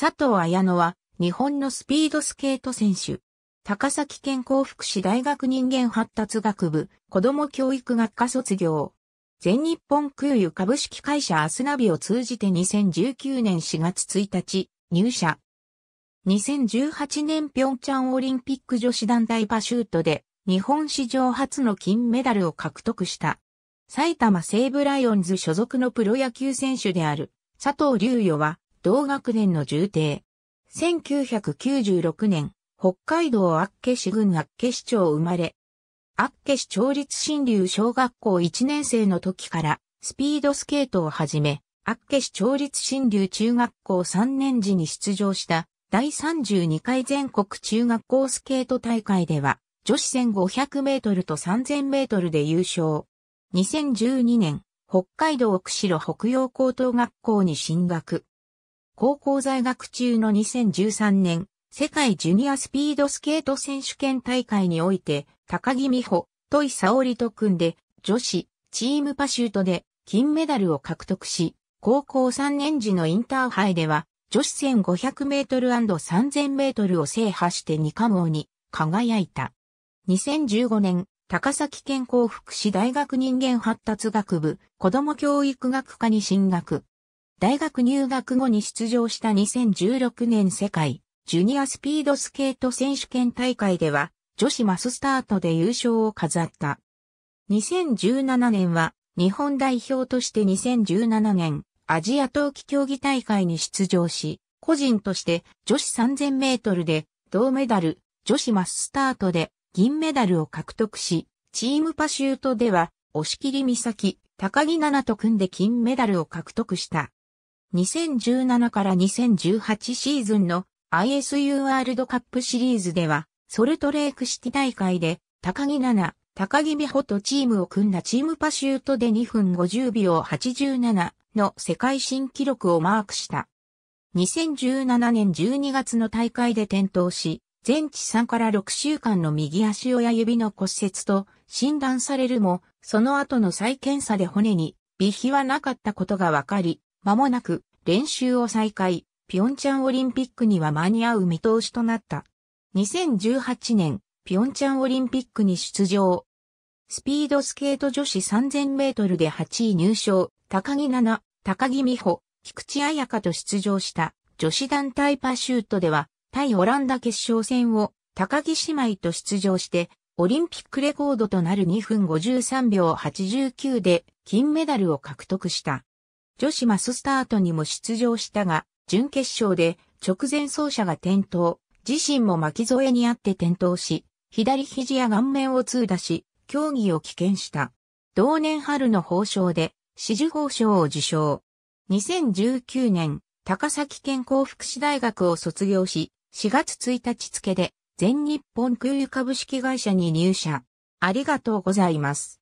佐藤綾乃は日本のスピードスケート選手。高崎県幸福市大学人間発達学部子供教育学科卒業。全日本空輸株式会社アスナビを通じて2019年4月1日入社。2018年平昌オリンピック女子団体パシュートで日本史上初の金メダルを獲得した。埼玉西武ライオンズ所属のプロ野球選手である佐藤隆与は同学年の重帝。1996年、北海道厚岸郡厚岸町生まれ。厚岸町立新流小学校1年生の時からスピードスケートをはじめ、厚岸町立新流中学校3年時に出場した第32回全国中学校スケート大会では、女子1500メートルと3000メートルで優勝。2012年、北海道釧路北洋高等学校に進学。高校在学中の2013年、世界ジュニアスピードスケート選手権大会において、高木美穂、戸井沙織と組んで、女子、チームパシュートで金メダルを獲得し、高校3年時のインターハイでは、女子1500メートル &3000 メートルを制覇して2冠王に輝いた。2015年、高崎健康福祉大学人間発達学部、子供教育学科に進学。大学入学後に出場した2016年世界ジュニアスピードスケート選手権大会では女子マススタートで優勝を飾った。2017年は日本代表として2017年アジア冬季競技大会に出場し、個人として女子3000メートルで銅メダル、女子マススタートで銀メダルを獲得し、チームパシュートでは押切美咲、高木奈々と組んで金メダルを獲得した。2017から2018シーズンの ISU ワールドカップシリーズでは、ソルトレークシティ大会で、高木奈々、高木美穂とチームを組んだチームパシュートで2分50秒87の世界新記録をマークした。2017年12月の大会で転倒し、全治3から6週間の右足親指の骨折と診断されるも、その後の再検査で骨に微皮はなかったことがわかり、間もなく練習を再開、ピョンチャンオリンピックには間に合う見通しとなった。2018年、ピョンチャンオリンピックに出場。スピードスケート女子3000メートルで8位入賞、高木奈々、高木美穂、菊池彩香と出場した女子団体パシュートでは、対オランダ決勝戦を高木姉妹と出場して、オリンピックレコードとなる2分53秒89で金メダルを獲得した。女子マススタートにも出場したが、準決勝で直前走者が転倒、自身も巻き添えにあって転倒し、左肘や顔面を痛打し、競技を棄権した。同年春の褒奨で、紫綬褒章を受賞。2019年、高崎健康福祉大学を卒業し、4月1日付で、全日本空輸株式会社に入社。ありがとうございます。